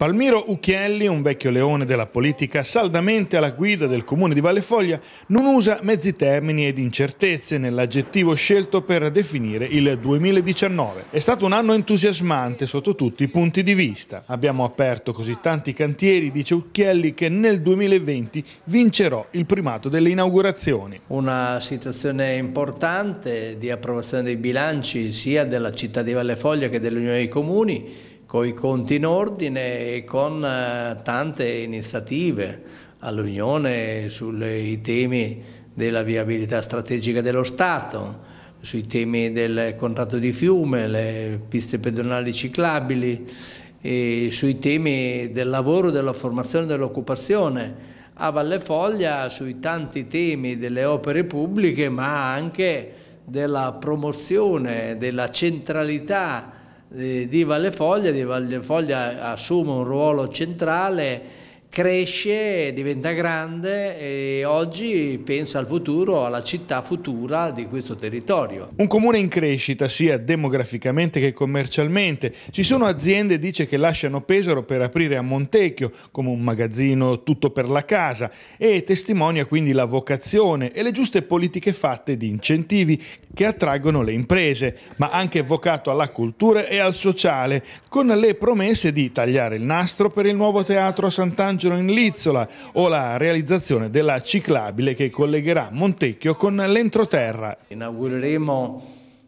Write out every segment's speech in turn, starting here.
Palmiro Ucchielli, un vecchio leone della politica, saldamente alla guida del comune di Vallefoglia, non usa mezzi termini ed incertezze nell'aggettivo scelto per definire il 2019. È stato un anno entusiasmante sotto tutti i punti di vista. Abbiamo aperto così tanti cantieri, dice Ucchielli, che nel 2020 vincerò il primato delle inaugurazioni. Una situazione importante di approvazione dei bilanci sia della città di Vallefoglia che dell'Unione dei Comuni con i conti in ordine e con eh, tante iniziative all'Unione sui temi della viabilità strategica dello Stato, sui temi del contratto di fiume, le piste pedonali ciclabili, sui temi del lavoro, della formazione e dell'occupazione, a Valle Foglia sui tanti temi delle opere pubbliche ma anche della promozione, della centralità eh, di Valle Foglia, di Valle Foglia assume un ruolo centrale cresce, diventa grande e oggi pensa al futuro, alla città futura di questo territorio. Un comune in crescita sia demograficamente che commercialmente. Ci sono aziende, dice, che lasciano Pesaro per aprire a Montecchio come un magazzino tutto per la casa e testimonia quindi la vocazione e le giuste politiche fatte di incentivi che attraggono le imprese, ma anche vocato alla cultura e al sociale, con le promesse di tagliare il nastro per il nuovo teatro a Sant'Angelo Sant'Angelo in Lizzola o la realizzazione della ciclabile che collegherà Montecchio con l'entroterra. Inaugureremo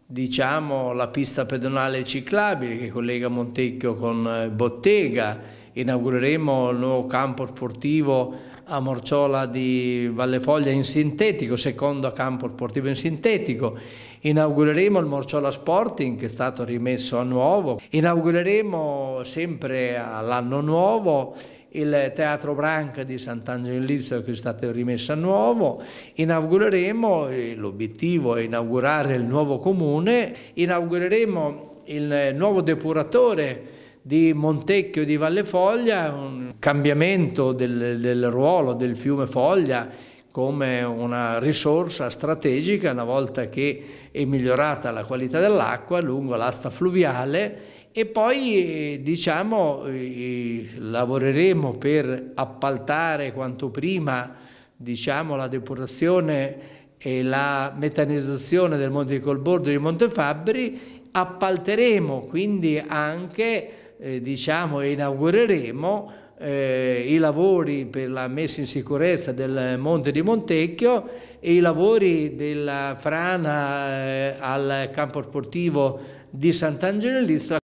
diciamo, la pista pedonale ciclabile che collega Montecchio con eh, Bottega, inaugureremo il nuovo campo sportivo a Morciola di Vallefoglia in sintetico, secondo campo sportivo in sintetico. Inaugureremo il Morciola Sporting che è stato rimesso a nuovo. Inaugureremo sempre all'anno nuovo il Teatro Branca di Sant'Angelizio che è stato rimesso a nuovo, inaugureremo, eh, l'obiettivo è inaugurare il nuovo comune, inaugureremo il eh, nuovo depuratore di Montecchio di Valle Foglia, un cambiamento del, del ruolo del fiume Foglia come una risorsa strategica una volta che è migliorata la qualità dell'acqua lungo l'asta fluviale e poi diciamo, lavoreremo per appaltare quanto prima diciamo, la depurazione e la metanizzazione del Monte di Colbordo e di Montefabbri, appalteremo quindi anche eh, diciamo, inaugureremo eh, i lavori per la messa in sicurezza del Monte di Montecchio e i lavori della frana eh, al campo sportivo di Sant'Angelo Listra